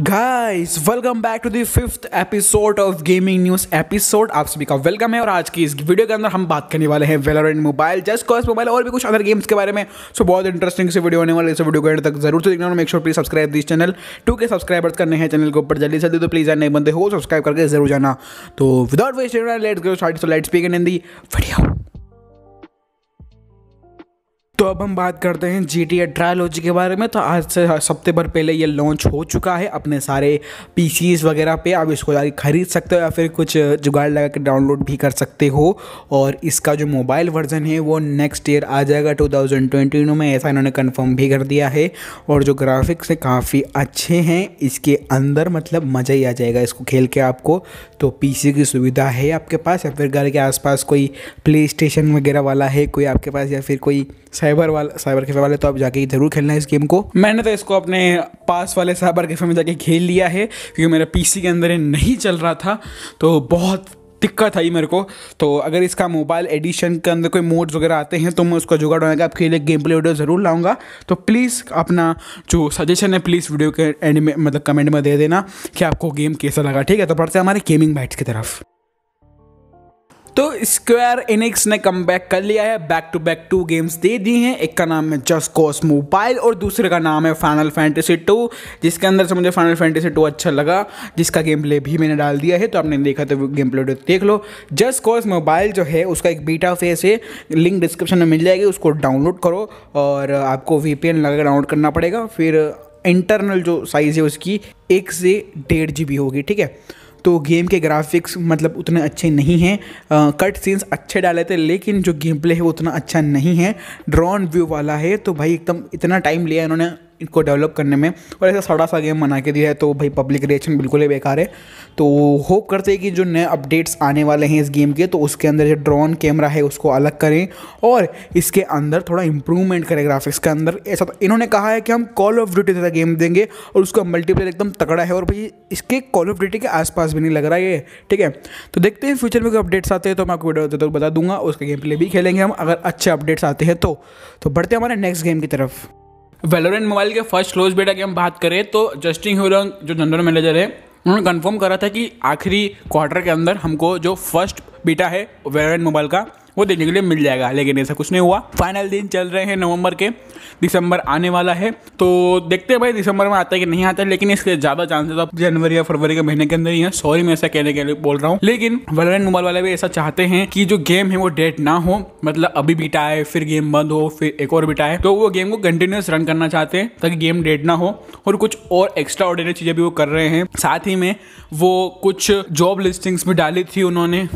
guys welcome back to the fifth episode of gaming news episode आप सभी का welcome है और आज की इस वीडियो के अंदर हम बात करने वाले हैं Valorant mobile Just Cause mobile और भी कुछ अदर गेम्स के बारे में सो बहुत इंटरेस्टिंग से वीडियो होने वाले इस वीडियो को एंड तक जरूर से देखना और make sure please subscribe this channel two K subscribers करने हैं चैनल के ऊपर जल्दी जल्दी तो प्लीज नहीं बंदे हो सब्सक्राइब करके जरूर जाना तो without waste let's go start so let's speak in the video अब हम बात करते हैं जी टी ए ट्रायलॉजी के बारे में तो आज से हफ्ते भर पहले ये लॉन्च हो चुका है अपने सारे पी वगैरह पे आप इसको जाके खरीद सकते हो या फिर कुछ जुगाड़ लगा के डाउनलोड भी कर सकते हो और इसका जो मोबाइल वर्जन है वो नेक्स्ट ईयर आ जाएगा टू थाउजेंड ट्वेंटी में ऐसा इन्होंने कन्फर्म भी कर दिया है और जो ग्राफिक्स है काफ़ी अच्छे हैं इसके अंदर मतलब मज़ा ही आ जाएगा इसको खेल के आपको तो पी की सुविधा है आपके पास या फिर घर के आसपास कोई प्ले स्टेशन वगैरह वाला है कोई आपके पास या फिर कोई साइबर साइबर वाले साइबर कैफे वाले तो आप जाके ज़रूर खेलना है इस गेम को मैंने तो इसको अपने पास वाले साइबर कैफे में जाके खेल लिया है क्योंकि मेरा पीसी के अंदर नहीं चल रहा था तो बहुत दिक्कत आई मेरे को तो अगर इसका मोबाइल एडिशन के अंदर कोई मोड्स वगैरह आते हैं तो मैं उसका जुगाड़ होने आपके लिए गेम प्ले वीडियो ज़रूर लाऊंगा तो प्लीज़ अपना जो सजेशन है प्लीज़ वीडियो के एंड में मतलब कमेंट में दे देना कि आपको गेम कैसा लगा ठीक है तो पढ़ते हैं हमारे गेमिंग बाइट्स की तरफ तो स्क्वायर इनिक्स ने कम कर लिया है back to back two games दे दी हैं एक का नाम है जस्ट कॉस मोबाइल और दूसरे का नाम है फाइनल फैंटेसी टू जिसके अंदर से मुझे फाइनल फैंटेसी टू अच्छा लगा जिसका गेम प्ले भी मैंने डाल दिया है तो आपने देखा तो गेम प्ले तो देख लो जस्ट कॉस मोबाइल जो है उसका एक बीटा फेस है लिंक डिस्क्रिप्शन में मिल जाएगी उसको डाउनलोड करो और आपको वी पी डाउनलोड करना पड़ेगा फिर इंटरनल जो साइज़ है उसकी एक से डेढ़ जी होगी ठीक है तो गेम के ग्राफिक्स मतलब उतने अच्छे नहीं हैं कट सीन्स अच्छे डाले थे लेकिन जो गेम प्ले है वो उतना अच्छा नहीं है ड्रॉन व्यू वाला है तो भाई एकदम इतना टाइम लिया इन्होंने इनको डेवलप करने में और ऐसा सड़ा सा गेम बना के दिया है तो भाई पब्लिक रिएक्शन बिल्कुल ही बेकार है तो होप करते हैं कि जो नए अपडेट्स आने वाले हैं इस गेम के तो उसके अंदर जो ड्रोन कैमरा है उसको अलग करें और इसके अंदर थोड़ा इंप्रूवमेंट करें ग्राफिक्स के अंदर ऐसा तो इन्होंने कहा है कि हम कॉल ऑफ ड्यूटी जैसा गेम देंगे और उसका मल्टीप्लेयर एकदम तगड़ा है और भाई इसके कॉल ऑफ ड्यूटी के आसपास भी नहीं लग रहा है ये ठीक है तो देखते हैं फ्यूचर में कोई अपडेट्स आते हैं तो मैं आपको वीडियो तो बता दूंगा उसका गेम प्ले भी खेलेंगे हम अगर अच्छे अपडेट्स आते हैं तो तो बढ़ते हैं हमारे नेक्स्ट गेम की तरफ वेलोरेंट मोबाइल के फर्स्ट क्लोज बेटा की हम बात करें तो जस्टिन ह्यूरन जो जनरल मैनेजर है उन्होंने कंफर्म करा था कि आखिरी क्वार्टर के अंदर हमको जो फर्स्ट बीटा है वेलोरेंट मोबाइल का वो देखने के लिए मिल जाएगा लेकिन ऐसा कुछ नहीं हुआ फाइनल दिन चल रहे हैं नवंबर के दिसंबर आने वाला है तो देखते हैं भाई दिसंबर में आता है कि नहीं आता है लेकिन इसके ज़्यादा चांसेस आप जनवरी या फरवरी के महीने के अंदर ही है सॉरी मैं ऐसा कहने के लिए बोल रहा हूँ लेकिन वलरेंट मोबाइल वाले भी ऐसा चाहते हैं कि जो गेम है वो डेट ना हो मतलब अभी बीटा है फिर गेम बंद हो फिर एक और बीटा है तो वो गेम को कंटिन्यूस रन करना चाहते हैं ताकि गेम डेट ना हो और कुछ और एक्स्ट्रा ऑर्डिनरी चीज़ें भी वो कर रहे हैं साथ ही में वो कुछ जॉब लिस्टिंग्स भी डाली थी उन्होंने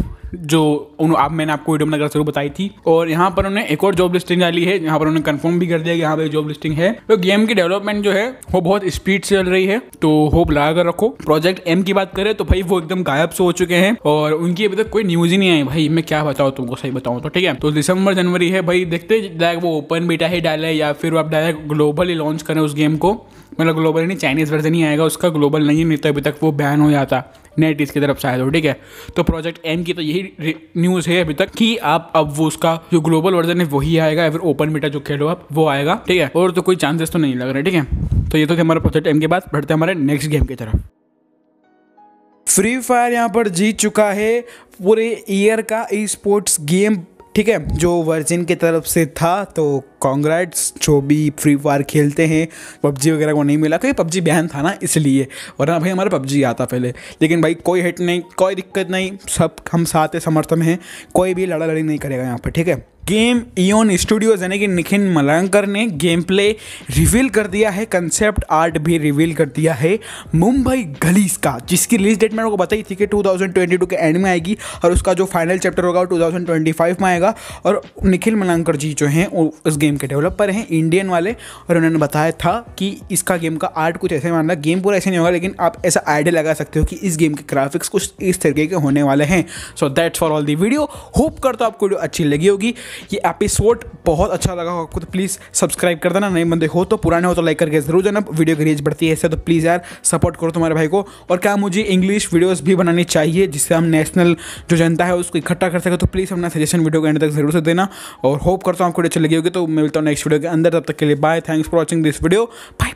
जो उन आप मैंने आपको वीडियो नगर शुरू बताई थी और यहाँ पर उन्होंने एक और जॉब लिस्टिंग डाली है यहाँ पर उन्होंने कंफर्म भी कर दिया कि यहाँ पर जॉब लिस्टिंग है तो गेम की डेवलपमेंट जो है वो बहुत स्पीड से चल रही है तो होप लगा कर रखो प्रोजेक्ट एम की बात करें तो भाई वो एकदम गायब से हो चुके हैं और उनकी अभी तक कोई न्यूज ही नहीं आई भाई मैं क्या बताऊँ तुमको सही बताऊँ तो ठीक है तो दिसंबर जनवरी है भाई देखते डायरेक्ट वो ओपन बीटा ही डाले या फिर आप डायरेक्ट ग्लोबली लॉन्च करें उस गेम को मतलब ग्लोबल नहीं चाइनीज़ वर्जन ही आएगा उसका ग्लोबल नहीं नहीं तो अभी तक वो बैन हो जाता नेट इसकी तरफ से आया तो ठीक है तो प्रोजेक्ट एम की तो यही न्यूज़ है अभी तक कि आप अब वो उसका जो ग्लोबल वर्जन है वही आएगा या फिर ओपन मीटर जो खेलो आप वो आएगा ठीक है और तो कोई चांसेस तो नहीं लग रहे ठीक है तो ये तो थे हमारा प्रोजेक्ट एम के बाद बढ़ते हमारे नेक्स्ट गेम की तरफ फ्री फायर यहाँ पर जीत चुका है पूरे ईयर का ई स्पोर्ट्स गेम ठीक है जो वर्जिन की तरफ से था तो कॉन्ग्रेट्स जो भी फ्री फायर खेलते हैं पबजी वगैरह को नहीं मिला क्योंकि पबजी बैन था ना इसलिए वरना भाई हमारा पबजी आता पहले लेकिन भाई कोई हिट नहीं कोई दिक्कत नहीं सब हम साथ समर्थन हैं कोई भी लड़ा लड़ी नहीं करेगा यहाँ पर ठीक है गेम इन स्टूडियोज यानी कि निखिन मलंकर ने गेम प्ले रिवील कर दिया है कंसेप्ट आर्ट भी रिवील कर दिया है मुंबई गलीस का जिसकी रिलीज डेट मैंने को बताई थी कि 2022 के एंड में आएगी और उसका जो फाइनल चैप्टर होगा वो 2025 में आएगा और निखिल मलंकर जी जो हैं उस गेम के डेवलपर हैं इंडियन वाले और उन्होंने बताया था कि इसका गेम का आर्ट कुछ ऐसे मानना गेम पूरा ऐसे नहीं होगा लेकिन आप ऐसा आइडिया लगा सकते हो कि इस गेम के ग्राफिक्स कुछ इस तरीके के होने वाले हैं so that's for all the video hope करता तो आपको वीडियो अच्छी लगी होगी ये एपिसोड बहुत अच्छा लगा हो आपको तो प्लीज़ सब्सक्राइब कर देना नए बंदे हो तो पुराने हो तो लाइक करके ज़रूर जाना वीडियो की रेंज बढ़ती है ऐसे तो प्लीज़ यार सपोर्ट करो तुम्हारे भाई को और क्या मुझे इंग्लिश वीडियोज़ भी बनानी चाहिए जिससे हम नेशनल जो जनता है उसको इकट्ठा कर सके तो प्लीज़ अपना सजेशन वीडियो के एंड तक जरूर से देना और होप करता हूँ आपको अच्छी लगी होगी तो मिलता हूँ नेक्स्ट वीडियो के अंदर तब तक के लिए bye thanks for watching this video bye